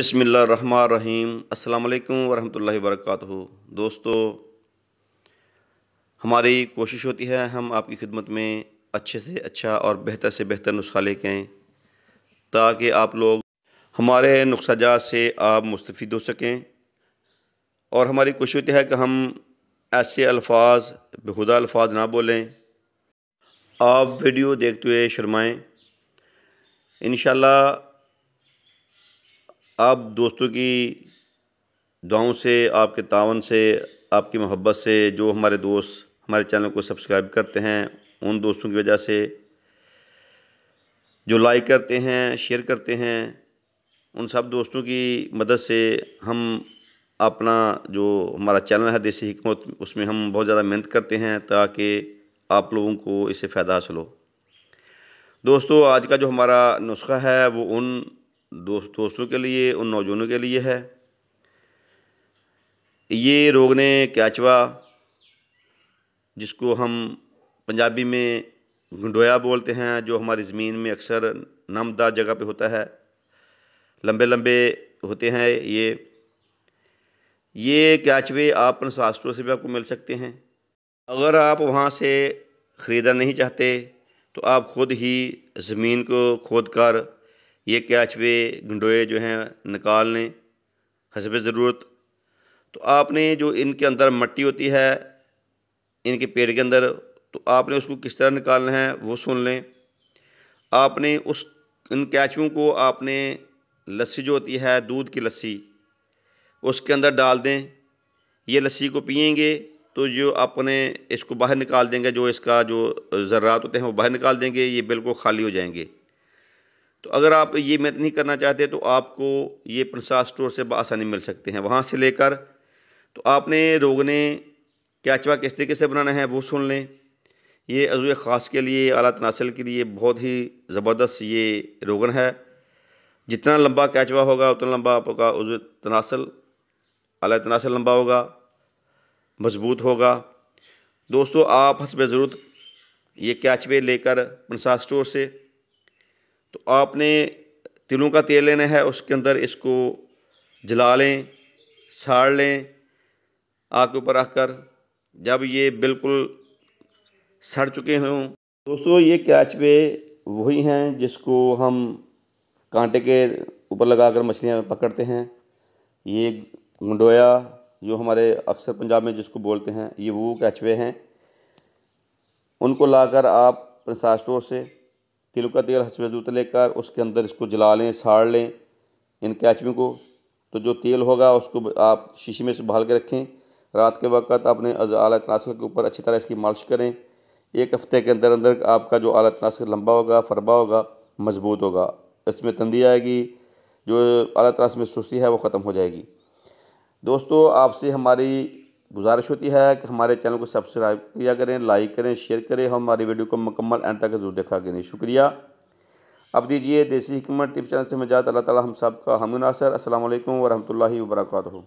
बिसमीम् अल्लाम वरहमल वर्क दोस्तों हमारी कोशिश होती है हम आपकी खिदमत में अच्छे से अच्छा और बेहतर से बेहतर नुस्खा लेके आएँ ताकि आप लोग हमारे नुस्खा से आप मुस्तफ़ हो सकें और हमारी कोशिश होती है कि हम ऐसे अल्फाज बेहुदा अल्फाज ना बोलें आप वीडियो देखते हुए शर्माएँ इन आप दोस्तों की दुआओं से आपके तावन से आपकी मोहब्बत से जो हमारे दोस्त हमारे चैनल को सब्सक्राइब करते हैं उन दोस्तों की वजह से जो लाइक करते हैं शेयर करते हैं उन सब दोस्तों की मदद से हम अपना जो हमारा चैनल है देसी हमत उसमें हम बहुत ज़्यादा मेहनत करते हैं ताकि आप लोगों को इससे फ़ायदा हासिल हो दोस्तों आज का जो हमारा नुस्खा है वो उन दोस्त दोस्तों के लिए उन नौजवानों के लिए है ये रोगने कैचवा जिसको हम पंजाबी में घुंडोया बोलते हैं जो हमारी ज़मीन में अक्सर नमदार जगह पे होता है लंबे लंबे होते हैं ये ये कैचवे आप अपने शास्त्रों से भी आपको मिल सकते हैं अगर आप वहाँ से ख़रीदना नहीं चाहते तो आप ख़ुद ही ज़मीन को खोद कर ये कैच वे गंडोए जो हैं निकाल लें हसब ज़रूरत तो आपने जो इनके अंदर मट्टी होती है इनके पेट के अंदर तो आपने उसको किस तरह निकालना है वो सुन लें आपने उस इन कैचों को आपने लस्सी जो होती है दूध की लस्सी उसके अंदर डाल दें ये लस्सी को पियेंगे तो जो अपने इसको बाहर निकाल देंगे जो इसका जो ज़रात होते हैं वो बाहर निकाल देंगे ये बिल्कुल खाली हो जाएंगे तो अगर आप ये मेहनत नहीं करना चाहते तो आपको ये प्रसाद स्टोर से आसानी मिल सकते हैं वहाँ से लेकर तो आपने रोगने कैचवा किस तरीके से बनाना है वो सुन लें ये अजू ख़ास के लिए अला तनासल के लिए बहुत ही ज़बरदस्त ये रोगन है जितना लंबा कैचवा होगा उतना लंबा आपका उजू तनासल अला तनासल लंबा होगा मजबूत होगा दोस्तों आप हसब ज़रूरत ये कैचवे लेकर प्रसाद स्टोर से तो आपने तिलों का तेल लेना है उसके अंदर इसको जला लें साड़ लें आग के ऊपर रख कर जब ये बिल्कुल सड़ चुके हों दोस्तों ये कैचवे वही हैं जिसको हम कांटे के ऊपर लगाकर मछलियाँ पकड़ते हैं ये गंडोया जो हमारे अक्सर पंजाब में जिसको बोलते हैं ये वो कैचवे हैं उनको लाकर आप प्रसाद स्टोर से तिल का तेल हसबूत लेकर उसके अंदर इसको जला लें साड़ लें इन कैचवी को तो जो तेल होगा उसको आप शीशे में से के रखें रात के वक्त अपने आला तनासर के ऊपर अच्छी तरह इसकी मालिश करें एक हफ्ते के अंदर अंदर आपका जो आला तनासर लंबा होगा फरबा होगा मजबूत होगा इसमें तंदी आएगी जो आला तनासर में सुस्ती है वो ख़त्म हो जाएगी दोस्तों आपसे हमारी गुजारिश होती है कि हमारे चैनल को सब्सक्राइब किया करें लाइक करें शेयर करें हमारी वीडियो को मुकम्मल एंड तक जरूर देखा करें शुक्रिया अब दीजिए देसी हिकमत टिप चैनल से मजात अल्लाह ताला हम सब का हम असल वरहमल वर्का